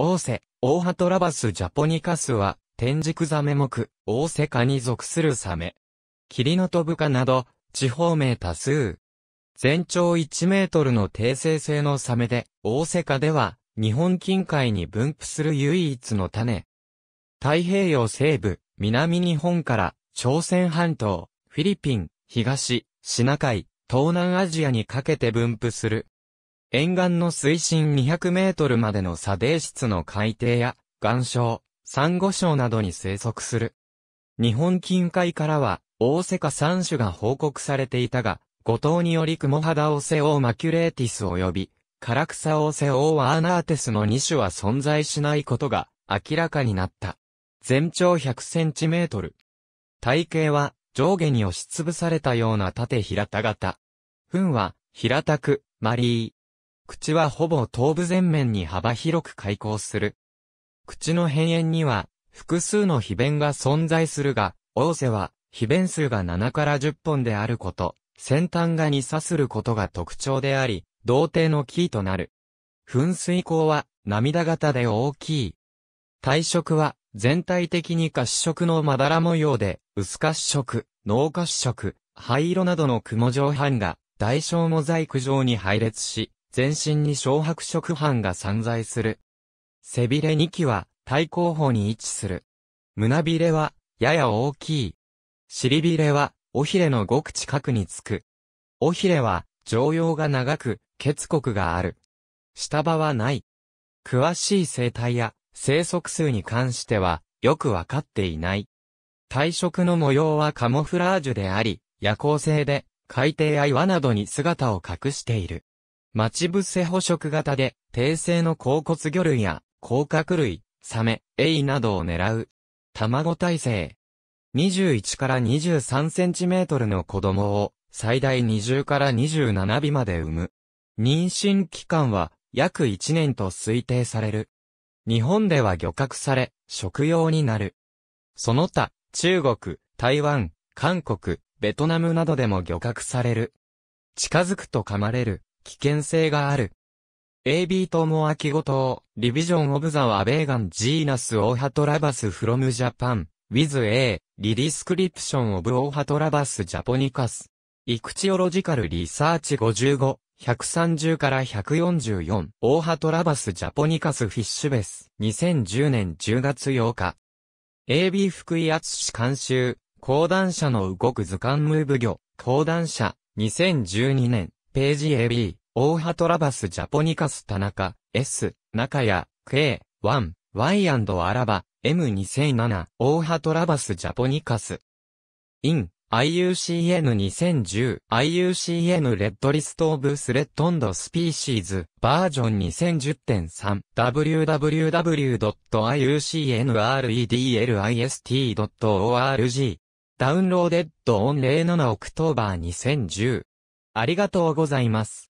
大瀬、大ハトラバスジャポニカスは、天竺ザメ目、大瀬科に属するサメ。霧の飛ぶかなど、地方名多数。全長1メートルの低生性のサメで、大瀬科では、日本近海に分布する唯一の種。太平洋西部、南日本から、朝鮮半島、フィリピン、東、シナ海、東南アジアにかけて分布する沿岸の水深200メートルまでの砂泥質の海底や、岩礁、珊瑚礁などに生息する。日本近海からは、大瀬カ3種が報告されていたが、五島により雲肌オセオーマキュレーティス及び、唐草オセオーワーナーテスの2種は存在しないことが明らかになった。全長100センチメートル。体型は上下に押しつぶされたような縦平田型。糞は平たく、マリー、口はほぼ頭部全面に幅広く開口する。口の辺縁には、複数の皮弁が存在するが、王瀬は、皮弁数が7から10本であること、先端が2刺することが特徴であり、童貞のキーとなる。噴水口は、涙型で大きい。体色は、全体的に褐色のまだら模様で、薄褐色、濃褐色、灰色などの雲状斑が、大小モザイク状に配列し、全身に小白色斑が散在する。背びれ2機は、対後方に位置する。胸びれは、やや大きい。尻びれは、尾ひれのごく近くにつく。尾ひれは、常用が長く、血国がある。下場はない。詳しい生態や、生息数に関しては、よくわかっていない。体色の模様はカモフラージュであり、夜行性で、海底や岩などに姿を隠している。待ち伏せ捕食型で、低性の甲骨魚類や、甲殻類、サメ、エイなどを狙う。卵体制。21から23センチメートルの子供を、最大20から27尾まで産む。妊娠期間は、約1年と推定される。日本では漁獲され、食用になる。その他、中国、台湾、韓国、ベトナムなどでも漁獲される。近づくと噛まれる。危険性がある。AB 友明後藤、リビジョンオブザワベーガンジーナスオーハトラバスフロムジャパン、ウィズ A、リディスクリプションオブオーハトラバスジャポニカス。イクチオロジカルリサーチ55、130から144、オーハトラバスジャポニカスフィッシュベス、2010年10月8日。AB 福井厚氏監修、講談社の動く図鑑ムーブ魚、講談社、2012年。ページ AB、大波トラバスジャポニカス田中、S、中谷、K、1、Y& アラバ、M2007、大波トラバスジャポニカス。in, IUCN2010、IUCN レッドリストオブスレッドスピーシーズ、バージョン2010.3、www.iucnredlist.org、ダウンローデッドオン07オクトーバー2010ありがとうございます。